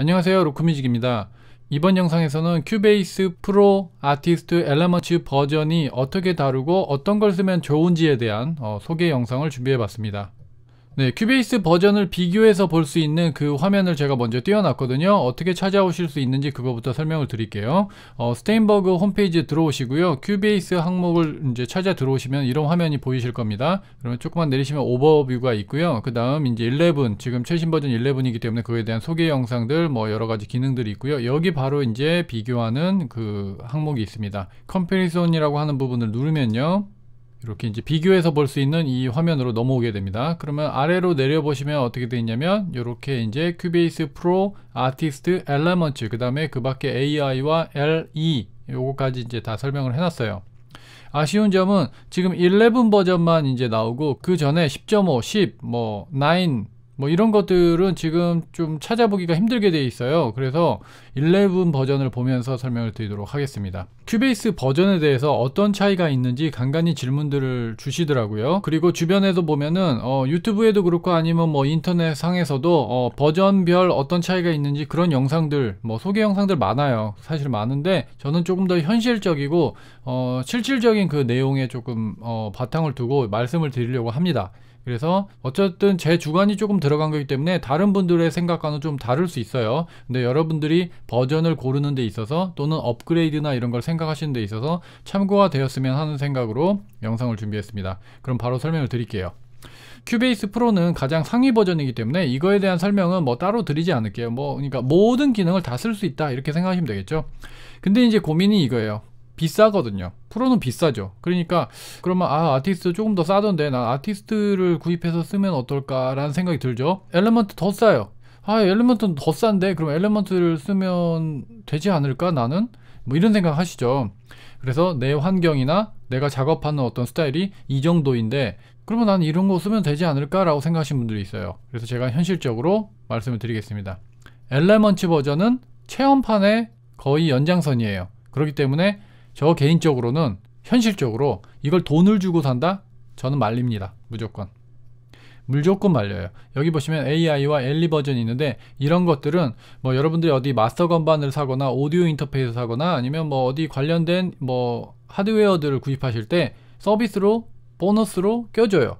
안녕하세요 로크뮤직입니다 이번 영상에서는 큐베이스 프로 아티스트 엘레먼츠 버전이 어떻게 다루고 어떤 걸 쓰면 좋은지에 대한 어, 소개 영상을 준비해 봤습니다 네, 큐베이스 버전을 비교해서 볼 수 있는 그 화면을 제가 먼저 띄워놨거든요. 어떻게 찾아오실 수 있는지 그거부터 설명을 드릴게요. 어, 스테인버그 홈페이지 에 들어오시고요. 큐베이스 항목을 이제 찾아 들어오시면 이런 화면이 보이실 겁니다. 그러면 조금만 내리시면 오버뷰가 있고요. 그 다음 이제 11, 지금 최신 버전 11이기 때문에 그에 거 대한 소개 영상들 뭐 여러 가지 기능들이 있고요. 여기 바로 이제 비교하는 그 항목이 있습니다. 컴페리손이라고 하는 부분을 누르면요. 이렇게 이제 비교해서 볼 수 있는 이 화면으로 넘어오게 됩니다. 그러면 아래로 내려보시면 어떻게 되어 있냐면 이렇게 이제 큐베이스 프로 아티스트 엘레먼츠 그 다음에 그 밖에 AI와 LE 요거까지 이제 다 설명을 해놨어요. 아쉬운 점은 지금 11 버전만 이제 나오고 그 전에 10.5, 10, 뭐 9, 뭐 이런 것들은 지금 좀 찾아보기가 힘들게 돼 있어요. 그래서 11 버전을 보면서 설명을 드리도록 하겠습니다. 큐베이스 버전에 대해서 어떤 차이가 있는지 간간히 질문들을 주시더라고요. 그리고 주변에도 보면은 어, 유튜브에도 그렇고 아니면 뭐 인터넷 상에서도 어, 버전별 어떤 차이가 있는지 그런 영상들 뭐 소개 영상들 많아요. 사실 많은데 저는 조금 더 현실적이고 어, 실질적인 그 내용에 조금 어, 바탕을 두고 말씀을 드리려고 합니다. 그래서 어쨌든 제 주관이 조금 들어간 거기 때문에 다른 분들의 생각과는 좀 다를 수 있어요. 근데 여러분들이 버전을 고르는 데 있어서 또는 업그레이드나 이런 걸 생각하시는 데 있어서 참고가 되었으면 하는 생각으로 영상을 준비했습니다. 그럼 바로 설명을 드릴게요. 큐베이스 프로는 가장 상위 버전이기 때문에 이거에 대한 설명은 뭐 따로 드리지 않을게요. 뭐 그러니까 모든 기능을 다 쓸 수 있다 이렇게 생각하시면 되겠죠. 근데 이제 고민이 이거예요. 비싸거든요. 프로는 비싸죠. 그러니까 그러면 아 아티스트 조금 더 싸던데 나 아티스트를 구입해서 쓰면 어떨까라는 생각이 들죠. 엘레먼트 더 싸요. 아 엘레먼트는 더 싼데 그럼 엘레먼트를 쓰면 되지 않을까 나는 뭐 이런 생각 하시죠. 그래서 내 환경이나 내가 작업하는 어떤 스타일이 이 정도인데 그러면 난 이런 거 쓰면 되지 않을까라고 생각하시는 분들이 있어요. 그래서 제가 현실적으로 말씀을 드리겠습니다. 엘레먼츠 버전은 체험판의 거의 연장선이에요. 그렇기 때문에 저 개인적으로는 현실적으로 이걸 돈을 주고 산다? 저는 말립니다. 무조건. 무조건 말려요. 여기 보시면 AI와 엘리 e 버전이 있는데 이런 것들은 뭐 여러분들이 어디 마스터 건반을 사거나 오디오 인터페이스 사거나 아니면 뭐 어디 관련된 뭐 하드웨어들을 구입하실 때 서비스로 보너스로 껴줘요.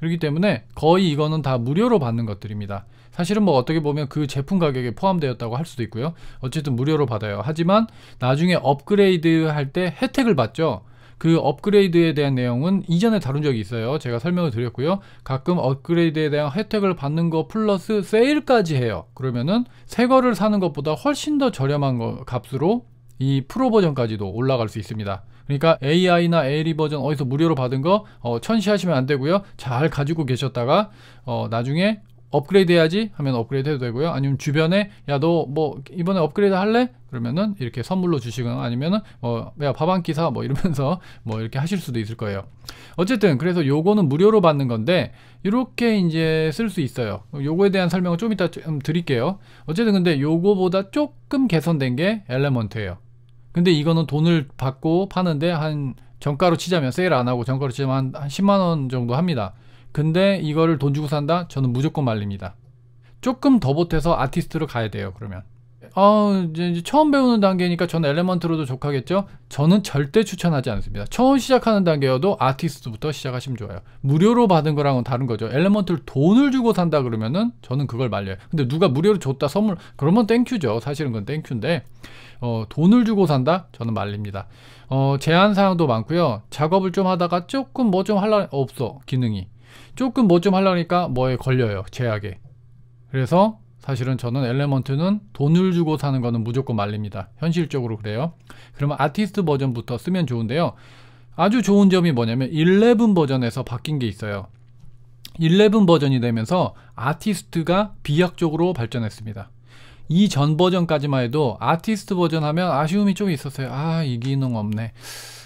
그렇기 때문에 거의 이거는 다 무료로 받는 것들입니다. 사실은 뭐 어떻게 보면 그 제품 가격에 포함되었다고 할 수도 있고요. 어쨌든 무료로 받아요. 하지만 나중에 업그레이드 할 때 혜택을 받죠. 그 업그레이드에 대한 내용은 이전에 다룬 적이 있어요. 제가 설명을 드렸고요. 가끔 업그레이드에 대한 혜택을 받는 거 플러스 세일까지 해요. 그러면은 새 거를 사는 것보다 훨씬 더 저렴한 거, 값으로 이 프로 버전까지도 올라갈 수 있습니다. 그러니까 AI나 ALE 버전 어디서 무료로 받은 거 어, 천시하시면 안 되고요. 잘 가지고 계셨다가 어, 나중에 업그레이드 해야지 하면 업그레이드 해도 되고요. 아니면 주변에 야 너 뭐 이번에 업그레이드 할래? 그러면은 이렇게 선물로 주시거나 아니면은 뭐야밥 한 끼사뭐 뭐 이러면서 뭐 이렇게 하실 수도 있을 거예요. 어쨌든 그래서 요거는 무료로 받는 건데 이렇게 이제 쓸 수 있어요. 요거에 대한 설명을 좀 이따 좀 드릴게요. 어쨌든 근데 요거보다 조금 개선된 게 엘레먼트예요. 근데 이거는 돈을 받고 파는데 한 정가로 치자면 세일 안 하고 정가로 치자면 한, 한 10만 원 정도 합니다. 근데 이거를 돈 주고 산다? 저는 무조건 말립니다. 조금 더 보태서 아티스트로 가야 돼요, 그러면. 아, 이제 처음 배우는 단계니까 저는 엘레먼트로도 좋하겠죠? 저는 절대 추천하지 않습니다. 처음 시작하는 단계여도 아티스트부터 시작하시면 좋아요. 무료로 받은 거랑은 다른 거죠. 엘레먼트를 돈을 주고 산다 그러면은 저는 그걸 말려요. 근데 누가 무료로 줬다 선물, 그러면 땡큐죠. 사실은 그건 땡큐인데, 어, 돈을 주고 산다? 저는 말립니다. 어, 제한 사항도 많고요. 작업을 좀 하다가 조금 뭐 좀 할라, 없어, 기능이. 조금 뭐 좀 하려니까 뭐에 걸려요 제약에 그래서 사실은 저는 엘레먼트는 돈을 주고 사는 거는 무조건 말립니다 현실적으로 그래요 그러면 아티스트 버전부터 쓰면 좋은데요 아주 좋은 점이 뭐냐면 11 버전에서 바뀐 게 있어요 11 버전이 되면서 아티스트가 비약적으로 발전했습니다 이전 버전까지만 해도 아티스트 버전 하면 아쉬움이 좀 있었어요 아 이 기능 없네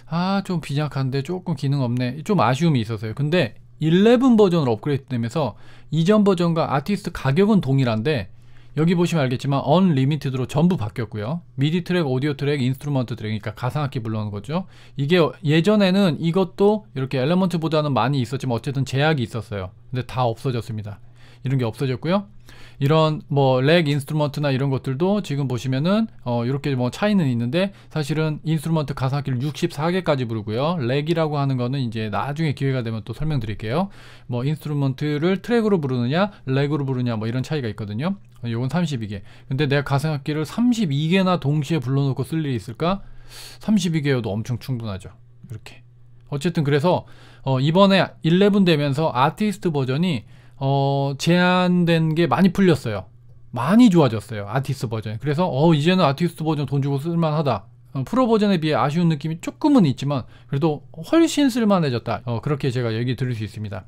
아좀 빈약한데 조금 기능 없네 좀 아쉬움이 있었어요 근데 11 버전으로 업그레이드 되면서 이전 버전과 아티스트 가격은 동일한데 여기 보시면 알겠지만 언리미티드로 전부 바뀌었고요 미디 트랙, 오디오 트랙, 인스트루먼트 트랙 그러니까 가상악기 불러오는 거죠 이게 예전에는 이것도 이렇게 엘레먼트보다는 많이 있었지만 어쨌든 제약이 있었어요 근데 다 없어졌습니다 이런 게 없어졌고요 이런 뭐렉 인스트루먼트나 이런 것들도 지금 보시면은 어 이렇게 뭐 차이는 있는데 사실은 인스트루먼트 가상악기를 64개까지 부르고요. 렉이라고 하는 거는 이제 나중에 기회가 되면 또 설명드릴게요. 뭐 인스트루먼트를 트랙으로 부르느냐 렉으로 부르냐 뭐 이런 차이가 있거든요. 요건 32개. 근데 내가 가상악기를 32개나 동시에 불러놓고 쓸 일이 있을까? 32개여도 엄청 충분하죠. 이렇게. 어쨌든 그래서 어 이번에 11 되면서 아티스트 버전이 어, 제한된 게 많이 풀렸어요. 많이 좋아졌어요. 아티스트 버전이. 그래서 어, 이제는 아티스트 버전 돈 주고 쓸만하다. 어, 프로 버전에 비해 아쉬운 느낌이 조금은 있지만 그래도 훨씬 쓸만해졌다. 어, 그렇게 제가 얘기 들릴수 있습니다.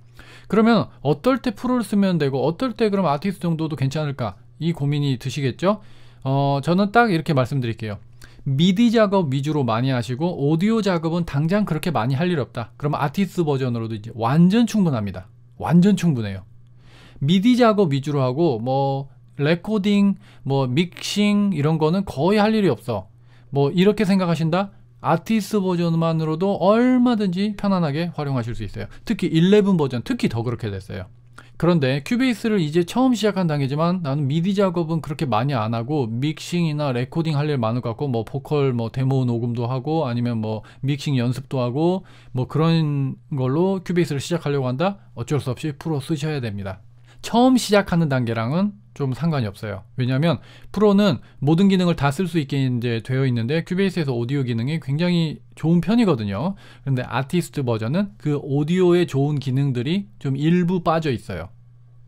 그러면 어떨 때 프로를 쓰면 되고 어떨 때 그럼 아티스트 정도도 괜찮을까? 이 고민이 드시겠죠? 어, 저는 딱 이렇게 말씀드릴게요. 미디 작업 위주로 많이 하시고 오디오 작업은 당장 그렇게 많이 할 일 없다. 그럼 아티스트 버전으로도 이제 완전 충분합니다. 완전 충분해요. 미디 작업 위주로 하고 뭐 레코딩, 뭐 믹싱 이런 거는 거의 할 일이 없어. 뭐 이렇게 생각하신다? 아티스트 버전만으로도 얼마든지 편안하게 활용하실 수 있어요. 특히 11 버전 특히 더 그렇게 됐어요. 그런데 큐베이스를 이제 처음 시작한 단계지만 나는 미디 작업은 그렇게 많이 안 하고 믹싱이나 레코딩 할 일 많을 것 같고 뭐 보컬 뭐 데모 녹음도 하고 아니면 뭐 믹싱 연습도 하고 뭐 그런 걸로 큐베이스를 시작하려고 한다? 어쩔 수 없이 프로 쓰셔야 됩니다. 처음 시작하는 단계랑은 좀 상관이 없어요. 왜냐하면 프로는 모든 기능을 다 쓸 수 있게 이제 되어 있는데 큐베이스에서 오디오 기능이 굉장히 좋은 편이거든요. 그런데 아티스트 버전은 그 오디오의 좋은 기능들이 좀 일부 빠져 있어요.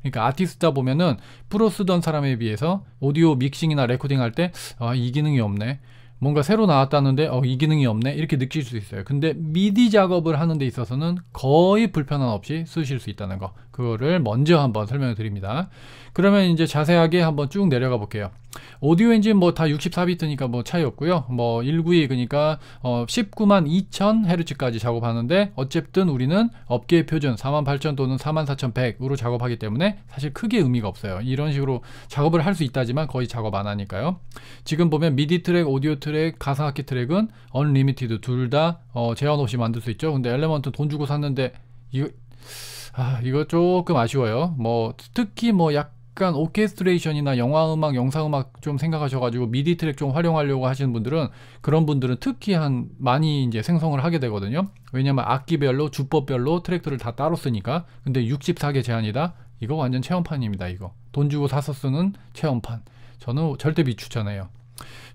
그러니까 아티스트다 보면은 프로 쓰던 사람에 비해서 오디오 믹싱이나 레코딩 할 때 아 이 기능이 없네. 뭔가 새로 나왔다는데 어, 이 기능이 없네 이렇게 느낄 수 있어요 근데 미디 작업을 하는 데 있어서는 거의 불편함 없이 쓰실 수 있다는 거 그거를 먼저 한번 설명을 드립니다. 그러면 이제 자세하게 한번 쭉 내려가 볼게요. 오디오 엔진 뭐 다 64비트니까 뭐, 뭐 차이 없고요. 뭐 192 그러니까 어 19만 2천 헤르츠까지 작업하는데 어쨌든 우리는 업계 표준 4 8 0 0 0 또는 4 4,100으로 작업하기 때문에 사실 크게 의미가 없어요. 이런 식으로 작업을 할 수 있다지만 거의 작업 안 하니까요. 지금 보면 미디 트랙, 오디오 트랙, 가상 악기 트랙은 언리미티드 둘다 어 제한 없이 만들 수 있죠. 근데 엘레먼트 돈 주고 샀는데 이거 아, 이거 조금 아쉬워요. 뭐 특히 뭐 약간 오케스트레이션이나 영화 음악, 영상 음악 좀 생각하셔 가지고 미디 트랙 좀 활용하려고 하시는 분들은 그런 분들은 특히 한 많이 이제 생성을 하게 되거든요. 왜냐면 악기별로 주법별로 트랙들을 다 따로 쓰니까. 근데 64개 제한이다. 이거 완전 체험판입니다, 이거. 돈 주고 사서 쓰는 체험판. 저는 절대 비추천해요.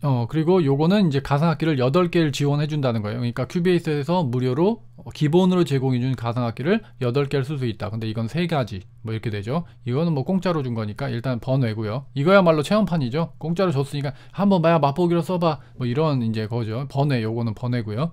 어, 그리고 요거는 이제 가상악기를 8개를 지원해 준다는 거예요. 그러니까 큐베이스에서 무료로 기본으로 제공해 준 가상악기를 8개를 쓸 수 있다. 근데 이건 3가지 뭐 이렇게 되죠. 이거는 뭐 공짜로 준 거니까 일단 번외고요. 이거야말로 체험판이죠. 공짜로 줬으니까 한번 마야 맛보기로 써봐. 뭐 이런 이제 거죠. 번외 요거는 번외고요.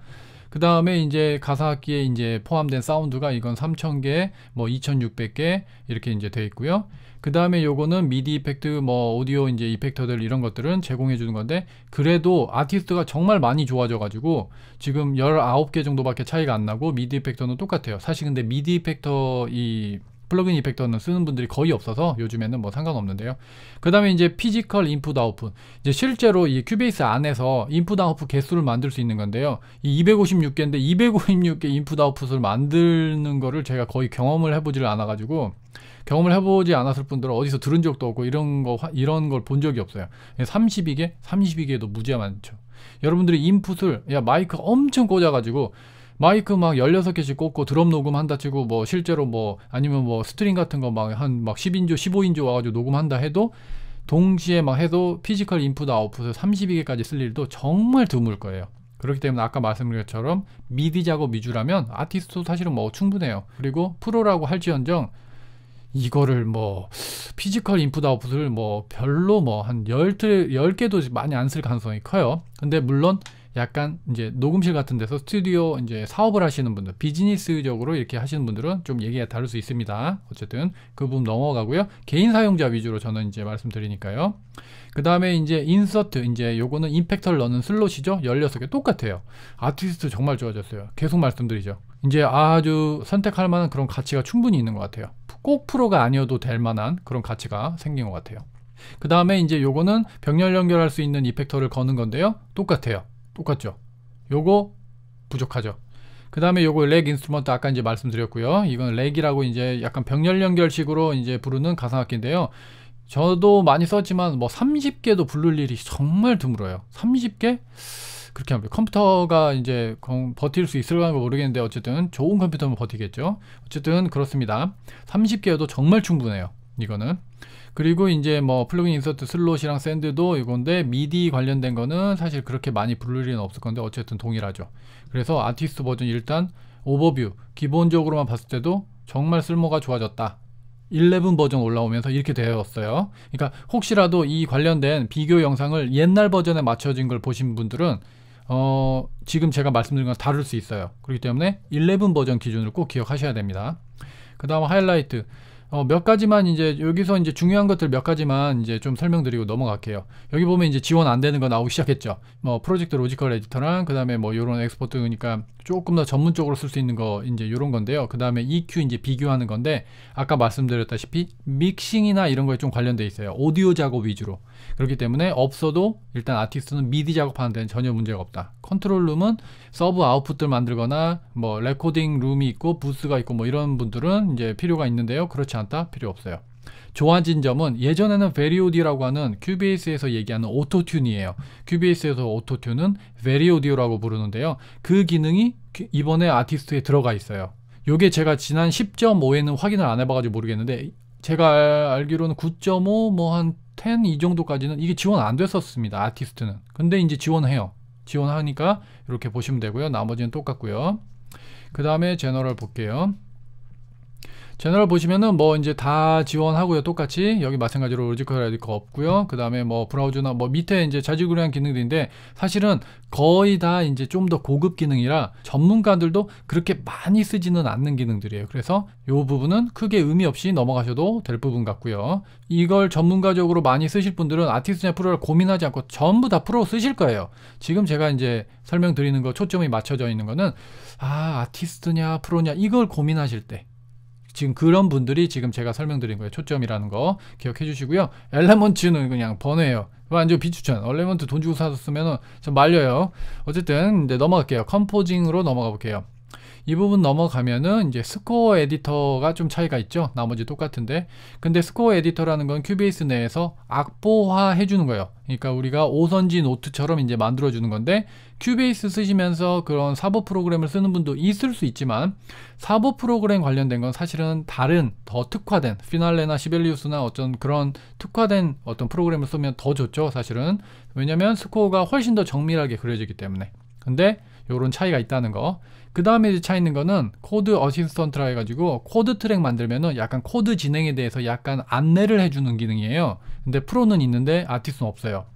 그 다음에 이제 가사학기에 이제 포함된 사운드가 이건 3,000개, 뭐 2,600개 이렇게 이제 돼 있고요. 그 다음에 요거는 미디 이펙트, 뭐 오디오 이제 이펙터들 이런 것들은 제공해 주는 건데 그래도 아티스트가 정말 많이 좋아져 가지고 지금 19개 정도밖에 차이가 안 나고 미디 이펙터는 똑같아요. 사실 근데 미디 이펙터 이 플러그인 이펙터는 쓰는 분들이 거의 없어서 요즘에는 뭐 상관없는데요. 그 다음에 이제 피지컬 인풋 아웃풋. 이제 실제로 이 큐베이스 안에서 인풋 아웃풋 개수를 만들 수 있는 건데요. 이 256개인데 256개 인풋 아웃풋을 만드는 거를 제가 거의 경험을 해보지를 않아가지고 경험을 해보지 않았을 뿐더러 어디서 들은 적도 없고 이런 거 이런 걸 본 적이 없어요. 32개, 32개도 무지 많죠. 여러분들이 인풋을 야 마이크 엄청 꽂아가지고 마이크 막 16개씩 꽂고 드럼 녹음한다 치고 뭐 실제로 뭐 아니면 뭐 스트링 같은 거 막 한막 막 10인조, 15인조 와가지고 녹음한다 해도 동시에 막 해도 피지컬 인풋 아웃풋을 32개까지 쓸 일도 정말 드물 거예요. 그렇기 때문에 아까 말씀드린 것처럼 미디 작업 위주라면 아티스트도 사실은 뭐 충분해요. 그리고 프로라고 할지언정 이거를 뭐 피지컬 인풋 아웃풋을 뭐 별로 뭐한 10, 10개도 많이 안 쓸 가능성이 커요. 근데 물론 약간 이제 녹음실 같은 데서 스튜디오 이제 사업을 하시는 분들, 비즈니스적으로 이렇게 하시는 분들은 좀 얘기가 다를 수 있습니다. 어쨌든 그 부분 넘어가고요. 개인 사용자 위주로 저는 이제 말씀드리니까요. 그 다음에 이제 인서트, 이제 요거는 임팩터를 넣는 슬롯이죠. 16개 똑같아요. 아티스트 정말 좋아졌어요. 계속 말씀드리죠. 이제 아주 선택할 만한 그런 가치가 충분히 있는 것 같아요. 꼭 프로가 아니어도 될 만한 그런 가치가 생긴 것 같아요. 그 다음에 이제 요거는 병렬 연결할 수 있는 이펙터를 거는 건데요. 똑같아요. 똑같죠. 요거 부족하죠. 그 다음에 요거 렉 인스트루먼트 아까 이제 말씀드렸고요. 이건 렉이라고 이제 약간 병렬 연결식으로 이제 부르는 가상악기인데요. 저도 많이 썼지만 뭐 30개도 부를 일이 정말 드물어요. 30개? 그렇게 하면 컴퓨터가 이제 버틸 수 있을까 모르겠는데 어쨌든 좋은 컴퓨터면 버티겠죠. 어쨌든 그렇습니다. 30개여도 정말 충분해요. 이거는 그리고 이제 뭐 플러그인 인서트 슬롯이랑 샌드도 이건데 미디 관련된 거는 사실 그렇게 많이 부를 일은 없을 건데 어쨌든 동일하죠 그래서 아티스트 버전 일단 오버뷰 기본적으로만 봤을 때도 정말 쓸모가 좋아졌다 11 버전 올라오면서 이렇게 되었어요 그러니까 혹시라도 이 관련된 비교 영상을 옛날 버전에 맞춰진 걸 보신 분들은 어, 지금 제가 말씀드린 건 다를 수 있어요 그렇기 때문에 11 버전 기준을 꼭 기억하셔야 됩니다 그 다음 하이라이트 어, 몇 가지만 이제 여기서 이제 중요한 것들 몇 가지만 이제 좀 설명드리고 넘어갈게요. 여기 보면 이제 지원 안 되는 거 나오기 시작했죠. 뭐 프로젝트 로지컬 에디터랑 그다음에 뭐 요런 엑스포트 그러니까 조금 더 전문적으로 쓸 수 있는 거 이제 요런 건데요. 그다음에 EQ 이제 비교하는 건데 아까 말씀드렸다시피 믹싱이나 이런 거에 좀 관련돼 있어요. 오디오 작업 위주로. 그렇기 때문에 없어도 일단 아티스트는 미디 작업하는 데는 전혀 문제가 없다. 컨트롤 룸은 서브 아웃풋들 만들거나 뭐 레코딩 룸이 있고 부스가 있고 뭐 이런 분들은 이제 필요가 있는데요. 그렇지 않 괜찮다 필요 없어요 좋아진 점은 예전에는 v r a u d i o 라고 하는 q b s 에서 얘기하는 오토튠이에요. q b s 에서 오토튠은 v r a u d i o 라고 부르는데요. 그 기능이 그 이번에 아티스트에 들어가 있어요. 요게 제가 지난 10.5에는 확인을 안 해봐가지고 모르겠는데 제가 알기로는 9.5 뭐 한 10 이 정도까지는 이게 지원 안 됐었습니다. 아티스트는. 근데 이제 지원해요. 지원하니까 이렇게 보시면 되고요. 나머지는 똑같고요. 그 다음에 제너럴 볼게요. 제너럴 보시면은 뭐 이제 다 지원하고요. 똑같이 여기 마찬가지로 로지컬 라디커 없고요. 그 다음에 뭐 브라우저나 뭐 밑에 이제 자질구레한 기능들인데 사실은 거의 다 이제 좀 더 고급 기능이라 전문가들도 그렇게 많이 쓰지는 않는 기능들이에요. 그래서 이 부분은 크게 의미 없이 넘어가셔도 될 부분 같고요. 이걸 전문가적으로 많이 쓰실 분들은 아티스트냐 프로를 고민하지 않고 전부 다 프로 쓰실 거예요. 지금 제가 이제 설명드리는 거 초점이 맞춰져 있는 거는 아 아티스트냐 프로냐 이걸 고민하실 때 지금 그런 분들이 지금 제가 설명드린 거예요. 초점이라는 거 기억해 주시고요. 엘레먼츠는 그냥 번외예요. 완전 비추천. 엘레먼트 돈 주고 사줬으면 말려요. 어쨌든 이제 넘어갈게요. 컴포징으로 넘어가 볼게요. 이 부분 넘어가면은 이제 스코어 에디터가 좀 차이가 있죠. 나머지 똑같은데. 근데 스코어 에디터라는 건 큐베이스 내에서 악보화 해주는 거예요. 그러니까 우리가 오선지 노트처럼 이제 만들어주는 건데 큐베이스 쓰시면서 그런 사보 프로그램을 쓰는 분도 있을 수 있지만 사보 프로그램 관련된 건 사실은 다른 더 특화된 피날레나 시벨리우스나 어떤 그런 특화된 어떤 프로그램을 쓰면 더 좋죠 사실은 왜냐면 스코어가 훨씬 더 정밀하게 그려지기 때문에 근데 요런 차이가 있다는 거그 다음에 차 있는 거는 코드 어시스턴트라 해가지고 코드 트랙 만들면은 약간 코드 진행에 대해서 약간 안내를 해주는 기능이에요. 근데 프로는 있는데 아티스는 없어요.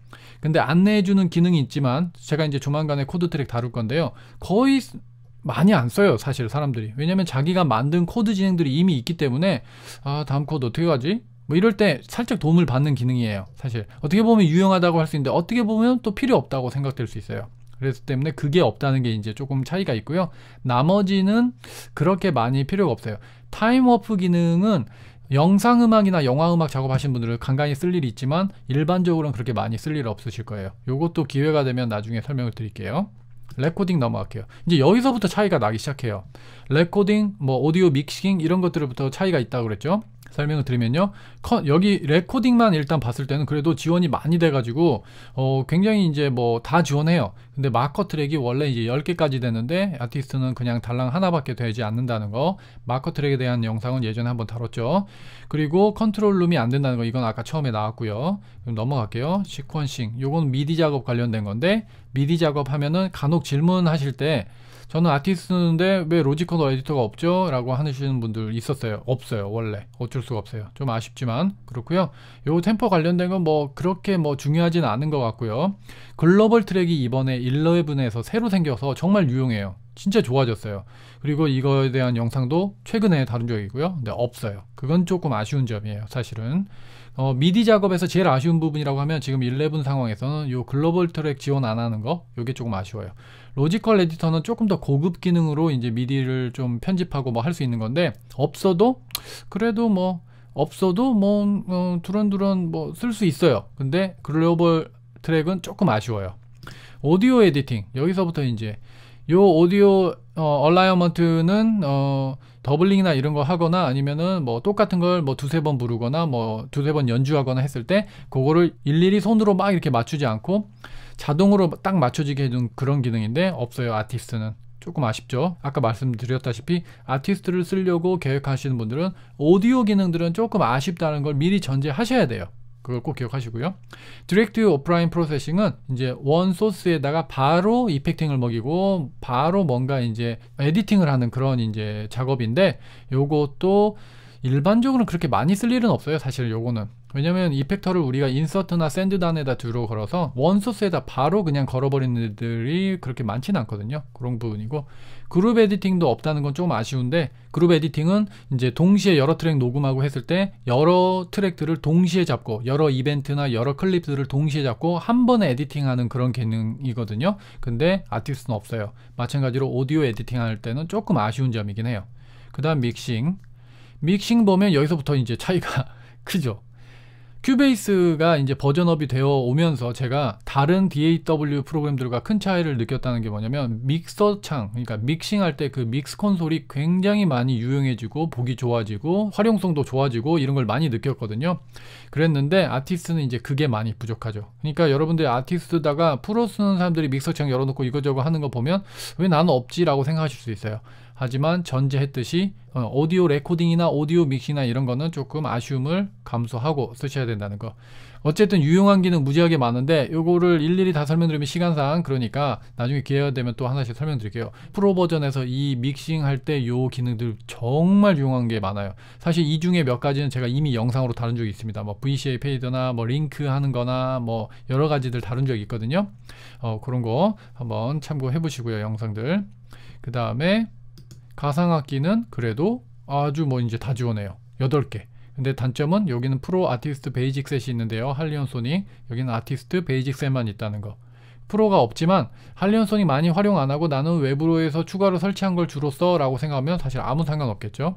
근데 안내해주는 기능이 있지만 제가 이제 조만간에 코드 트랙 다룰 건데요. 거의 많이 안 써요 사실 사람들이 왜냐면 자기가 만든 코드 진행들이 이미 있기 때문에 아 다음 코드 어떻게 가지 뭐 이럴 때 살짝 도움을 받는 기능이에요 사실 어떻게 보면 유용하다고 할 수 있는데 어떻게 보면 또 필요 없다고 생각될 수 있어요 그래서 때문에 그게 없다는 게 이제 조금 차이가 있고요. 나머지는 그렇게 많이 필요가 없어요. 타임워프 기능은 영상음악이나 영화음악 작업하신 분들은 간간히 쓸 일이 있지만 일반적으로는 그렇게 많이 쓸 일 없으실 거예요. 이것도 기회가 되면 나중에 설명을 드릴게요. 레코딩 넘어갈게요. 이제 여기서부터 차이가 나기 시작해요. 레코딩, 뭐 오디오 믹싱 이런 것들부터 차이가 있다고 그랬죠. 설명을 드리면요. 여기 레코딩만 일단 봤을 때는 그래도 지원이 많이 돼가지고 어 굉장히 이제 뭐 다 지원해요. 근데 마커 트랙이 원래 이제 10개까지 되는데 아티스트는 그냥 달랑 하나밖에 되지 않는다는 거. 마커 트랙에 대한 영상은 예전에 한번 다뤘죠. 그리고 컨트롤 룸이 안 된다는 거 이건 아까 처음에 나왔고요. 그럼 넘어갈게요. 시퀀싱. 요건 미디 작업 관련된 건데 미디 작업하면은 간혹 질문하실 때 저는 아티스트인데 왜 로지컷 에디터가 없죠? 라고 하시는 분들 있었어요. 없어요. 원래. 어쩔 수가 없어요. 좀 아쉽지만 그렇고요. 요 템포 관련된 건 뭐 그렇게 뭐 중요하진 않은 것 같고요. 글로벌 트랙이 이번에 11에서 새로 생겨서 정말 유용해요. 진짜 좋아졌어요. 그리고 이거에 대한 영상도 최근에 다룬 적이 있고요. 근데 없어요. 그건 조금 아쉬운 점이에요. 사실은. 어, 미디 작업에서 제일 아쉬운 부분이라고 하면 지금 11 상황에서는 요 글로벌 트랙 지원 안 하는 거 요게 조금 아쉬워요. 로지컬 에디터는 조금 더 고급 기능으로 이제 미디를 좀 편집하고 뭐 할 수 있는 건데 없어도 그래도 뭐 없어도 뭐 어, 두런두런 뭐 쓸 수 있어요. 근데 글로벌 트랙은 조금 아쉬워요. 오디오 에디팅 여기서부터 이제 요 오디오 어, 얼라이어먼트는 어, 더블링이나 이런 거 하거나 아니면은 뭐 똑같은 걸 뭐 두세 번 부르거나 뭐 두세 번 연주하거나 했을 때 그거를 일일이 손으로 막 이렇게 맞추지 않고 자동으로 딱 맞춰지게 해준 그런 기능인데 없어요 아티스트는 조금 아쉽죠 아까 말씀드렸다시피 아티스트를 쓰려고 계획하시는 분들은 오디오 기능들은 조금 아쉽다는 걸 미리 전제하셔야 돼요 그걸 꼭 기억하시고요. 디렉트 오프라인 프로세싱은 이제 원 소스에다가 바로 이펙팅을 먹이고 바로 뭔가 이제 에디팅을 하는 그런 이제 작업인데 요것도 일반적으로 그렇게 많이 쓸 일은 없어요. 사실 요거는 왜냐면 이펙터를 우리가 인서트나 샌드단에다 주로 걸어서 원소스에다 바로 그냥 걸어버리는 애들이 그렇게 많지는 않거든요. 그런 부분이고 그룹 에디팅도 없다는 건 조금 아쉬운데 그룹 에디팅은 이제 동시에 여러 트랙 녹음하고 했을 때 여러 트랙들을 동시에 잡고 여러 이벤트나 여러 클립들을 동시에 잡고 한 번에 에디팅하는 그런 기능이거든요. 근데 아티스트는 없어요. 마찬가지로 오디오 에디팅할 때는 조금 아쉬운 점이긴 해요. 그 다음 믹싱 믹싱 보면 여기서부터 이제 차이가 크죠. 큐베이스가 이제 버전업이 되어 오면서 제가 다른 DAW 프로그램들과 큰 차이를 느꼈다는 게 뭐냐면 믹서 창, 그러니까 믹싱할 때 그 믹스 콘솔이 굉장히 많이 유용해지고 보기 좋아지고 활용성도 좋아지고 이런 걸 많이 느꼈거든요. 그랬는데 아티스트는 이제 그게 많이 부족하죠. 그러니까 여러분들 아티스트다가 프로 쓰는 사람들이 믹서 창 열어놓고 이거저거 하는 거 보면 왜 나는 없지라고 생각하실 수 있어요. 하지만 전제했듯이 어, 오디오 레코딩이나 오디오 믹싱이나 이런 거는 조금 아쉬움을 감소하고 쓰셔야 된다는 거 어쨌든 유용한 기능 무지하게 많은데 요거를 일일이 다 설명드리면 시간상 그러니까 나중에 기회가 되면 또 하나씩 설명드릴게요 프로 버전에서 이 믹싱 할 때 요 기능들 정말 유용한 게 많아요 사실 이 중에 몇 가지는 제가 이미 영상으로 다룬 적이 있습니다 뭐 VCA 페이더나 뭐 링크 하는 거나 뭐 여러 가지들 다룬 적이 있거든요 어, 그런 거 한번 참고해 보시고요 영상들 그 다음에 가상악기는 그래도 아주 뭐 이제 다 지원해요. 8개. 근데 단점은 여기는 프로 아티스트 베이직 셋이 있는데요. 할리언 소닉. 여기는 아티스트 베이직 셋만 있다는 거. 프로가 없지만 할리언손이 많이 활용 안 하고 나는 외부로에서 추가로 설치한 걸 주로 써라고 생각하면 사실 아무 상관없겠죠.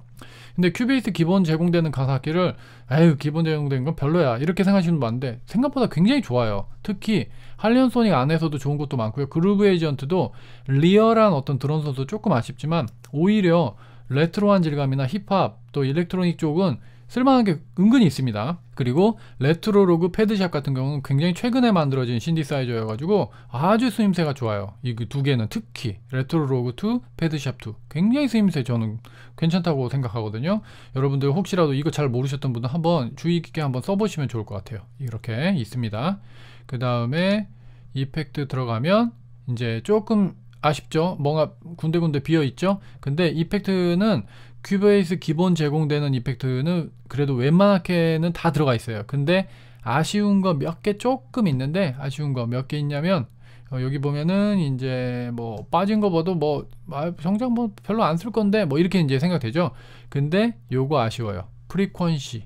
근데 큐베이스 기본 제공되는 가사악기를 에휴 기본 제공된 건 별로야 이렇게 생각하시는 분 많은데 생각보다 굉장히 좋아요. 특히 할리언 소닉 안에서도 좋은 것도 많고요. 그루브 에이전트도 리얼한 어떤 드론 선수 조금 아쉽지만 오히려 레트로한 질감이나 힙합 또 일렉트로닉 쪽은 쓸만한 게 은근히 있습니다. 그리고 레트로로그 패드샵 같은 경우는 굉장히 최근에 만들어진 신디사이저여가지고 아주 쓰임새가 좋아요. 이두 그 개는 특히 레트로로그 2, 패드샵 2 굉장히 쓰임새 저는 괜찮다고 생각하거든요. 여러분들 혹시라도 이거 잘 모르셨던 분은 한번 주의 깊게 한번 써보시면 좋을 것 같아요. 이렇게 있습니다. 그 다음에 이펙트 들어가면 이제 조금 아쉽죠? 뭔가 군데군데 비어 있죠? 근데 이펙트는 큐베이스 기본 제공되는 이펙트는 그래도 웬만하게는 다 들어가 있어요. 근데 아쉬운 거 몇 개 조금 있는데 아쉬운 거 몇 개 있냐면 어, 여기 보면은 이제 뭐 빠진 거 봐도 뭐 아, 정작 뭐 별로 안 쓸 건데 뭐 이렇게 이제 생각되죠. 근데 요거 아쉬워요. 프리퀀시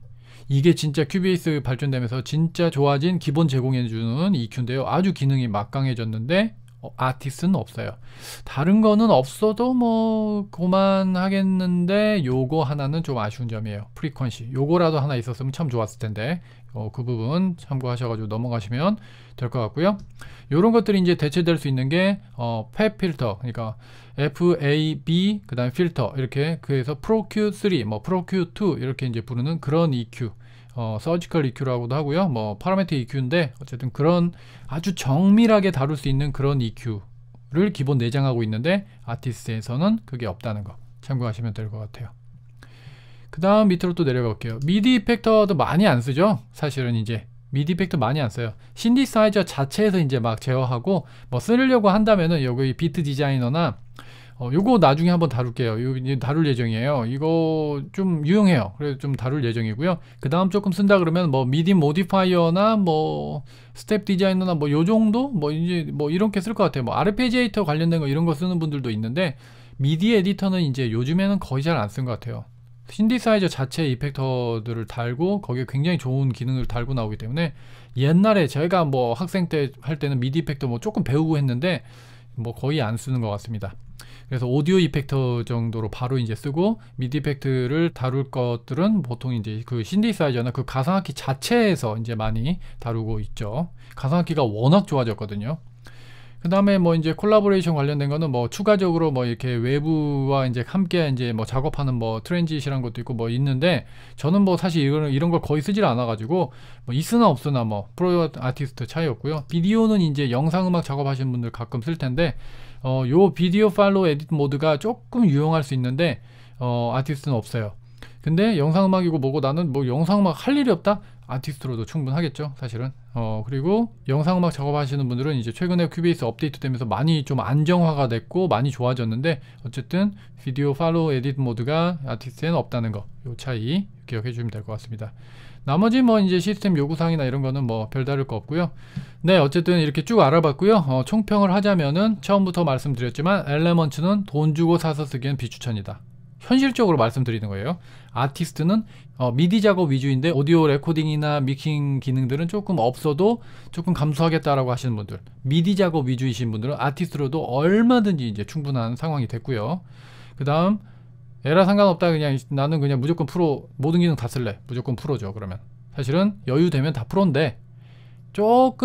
이게 진짜 큐베이스 발전되면서 진짜 좋아진 기본 제공해주는 EQ인데요. 아주 기능이 막강해졌는데 어, 아티스트는 없어요. 다른 거는 없어도 뭐그만하겠는데 요거 하나는 좀 아쉬운 점이에요. 프리퀀시 요거라도 하나 있었으면 참 좋았을 텐데 어, 그 부분 참고하셔가지고 넘어가시면 될 것 같고요. 요런 것들이 이제 대체될 수 있는 게 어, 팹 필터 그러니까 FAB 그다음 필터 이렇게 그래서 프로큐 3뭐 p r o 2 이렇게 이제 부르는 그런 EQ 어, 서지컬 EQ라고도 하고요. 뭐파라메트 EQ인데 어쨌든 그런 아주 정밀하게 다룰 수 있는 그런 EQ를 기본 내장하고 있는데 아티스트에서는 그게 없다는 거 참고하시면 될 것 같아요. 그 다음 밑으로 또 내려가 볼게요. 미디 이펙터도 많이 안 쓰죠. 사실은 이제 미디 이펙터 많이 안 써요. 신디사이저 자체에서 이제 막 제어하고 뭐 쓰려고 한다면은 여기 비트 디자이너나 어, 요거 나중에 한번 다룰게요. 요 다룰 예정이에요. 이거 좀 유용해요. 그래서 좀 다룰 예정이고요. 그 다음 조금 쓴다 그러면 뭐 미디 모디파이어나 뭐 스텝 디자이너나 뭐 요 정도 뭐 이제 뭐 이렇게 쓸 것 같아요. 뭐 아르페지에이터 관련된 거 이런 거 쓰는 분들도 있는데 미디 에디터는 이제 요즘에는 거의 잘 안 쓴 것 같아요. 신디사이저 자체 이펙터들을 달고 거기에 굉장히 좋은 기능을 달고 나오기 때문에 옛날에 제가 뭐 학생 때 할 때는 미디 이펙터 뭐 조금 배우고 했는데 뭐 거의 안 쓰는 것 같습니다. 그래서 오디오 이펙터 정도로 바로 이제 쓰고 미디 이펙트를 다룰 것들은 보통 이제 그 신디사이저나 그 가상악기 자체에서 이제 많이 다루고 있죠. 가상악기가 워낙 좋아졌거든요. 그 다음에 뭐 이제 콜라보레이션 관련된 거는 뭐 추가적으로 뭐 이렇게 외부와 이제 함께 이제 뭐 작업하는 뭐 트랜짓이란 것도 있고 뭐 있는데 저는 뭐 사실 이런, 이런 걸 거의 쓰질 않아가지고 뭐 있으나 없으나 뭐 프로 아티스트 차이였고요. 비디오는 이제 영상음악 작업하시는 분들 가끔 쓸 텐데 어, 요 비디오 팔로우 에딧 디 모드가 조금 유용할 수 있는데 어, 아티스트는 없어요. 근데 영상음악이고 뭐고 나는 뭐 영상음악 할 일이 없다? 아티스트로도 충분하겠죠 사실은 어 그리고 영상음악 작업하시는 분들은 이제 최근에 큐베이스 업데이트 되면서 많이 좀 안정화가 됐고 많이 좋아졌는데 어쨌든 비디오 팔로우 에딧 디 모드가 아티스트에는 없다는 거요 차이 기억해 주시면 될 것 같습니다 나머지 뭐 이제 시스템 요구사항이나 이런 거는 뭐 별다를 거 없고요. 네, 어쨌든 이렇게 쭉 알아봤고요. 어, 총평을 하자면은 처음부터 말씀드렸지만 엘레먼츠는 돈 주고 사서 쓰기엔 비추천이다. 현실적으로 말씀드리는 거예요. 아티스트는 어, 미디 작업 위주인데 오디오 레코딩이나 미킹 기능들은 조금 없어도 조금 감소하겠다라고 하시는 분들, 미디 작업 위주이신 분들은 아티스트로도 얼마든지 이제 충분한 상황이 됐고요. 그 다음 에라 상관없다 그냥 나는 그냥 무조건 프로 모든 기능 다 쓸래 무조건 프로죠 그러면 사실은 여유 되면 다 프로인데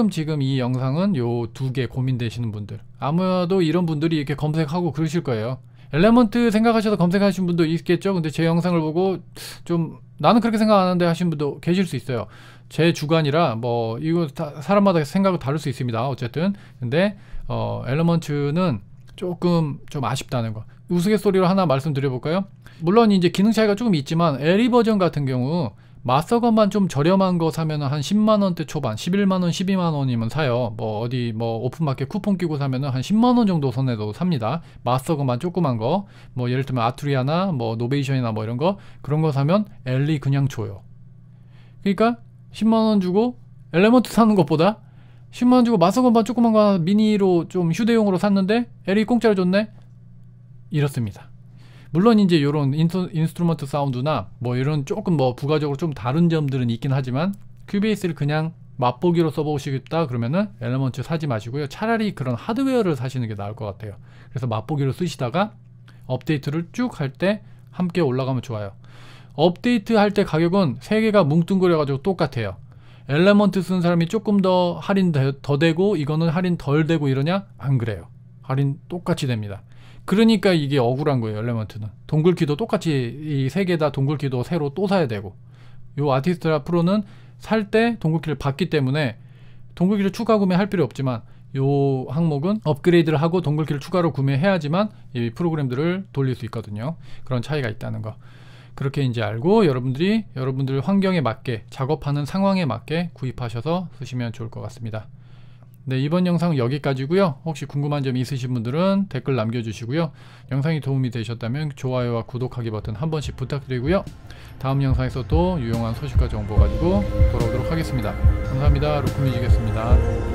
조금 지금 이 영상은 요 두 개 고민되시는 분들 아무래도 이런 분들이 이렇게 검색하고 그러실 거예요 엘레먼트 생각하셔서 검색하신 분도 있겠죠 근데 제 영상을 보고 좀 나는 그렇게 생각 안 하는데 하신 분도 계실 수 있어요 제 주관이라 뭐 이거 사람마다 생각을 다를 수 있습니다 어쨌든 근데 어 엘레먼트는 조금 좀 아쉽다는 거 우스갯소리로 하나 말씀드려볼까요? 물론 이제 기능 차이가 조금 있지만 에리 버전 같은 경우 마스터건만좀 저렴한 거 사면 한 10만원대 초반 11만원 12만원이면 사요 뭐 어디 뭐 오픈마켓 쿠폰 끼고 사면 한 10만원 정도 선에도 삽니다 마스터건만 조그만 거 뭐 예를 들면 아투리아나 뭐 노베이션이나 뭐 이런 거 그런 거 사면 엘리 그냥 줘요 그러니까 10만원 주고 엘레먼트 사는 것보다 10만원 주고 마스터건만 조그만 거 미니로 좀 휴대용으로 샀는데 엘리 공짜로 줬네 이렇습니다. 물론 이제 이런 인스트루먼트 인 사운드나 뭐 이런 조금 뭐 부가적으로 좀 다른 점들은 있긴 하지만 큐베이스를 그냥 맛보기로 써보시겠다 그러면은 엘레먼트 사지 마시고요. 차라리 그런 하드웨어를 사시는 게 나을 것 같아요. 그래서 맛보기로 쓰시다가 업데이트를 쭉 할 때 함께 올라가면 좋아요. 업데이트 할 때 가격은 3개가 뭉뚱그려가지고 똑같아요. 엘레먼트 쓰는 사람이 조금 더 할인 더 되고 이거는 할인 덜 되고 이러냐? 안 그래요. 할인 똑같이 됩니다. 그러니까 이게 억울한 거예요 엘레먼트는 동글키도 똑같이 이 세 개다 동글키도 새로 또 사야 되고 요 아티스트라 프로는 살 때 동글키를 받기 때문에 동글키를 추가 구매할 필요 없지만 요 항목은 업그레이드를 하고 동글키를 추가로 구매해야지만 이 프로그램들을 돌릴 수 있거든요 그런 차이가 있다는 거 그렇게 이제 알고 여러분들이 여러분들 환경에 맞게 작업하는 상황에 맞게 구입하셔서 쓰시면 좋을 것 같습니다 네, 이번 영상 여기까지고요. 혹시 궁금한 점 있으신 분들은 댓글 남겨주시고요. 영상이 도움이 되셨다면 좋아요와 구독하기 버튼 한 번씩 부탁드리고요. 다음 영상에서 또 유용한 소식과 정보 가지고 돌아오도록 하겠습니다. 감사합니다. 루크뮤직이었습니다.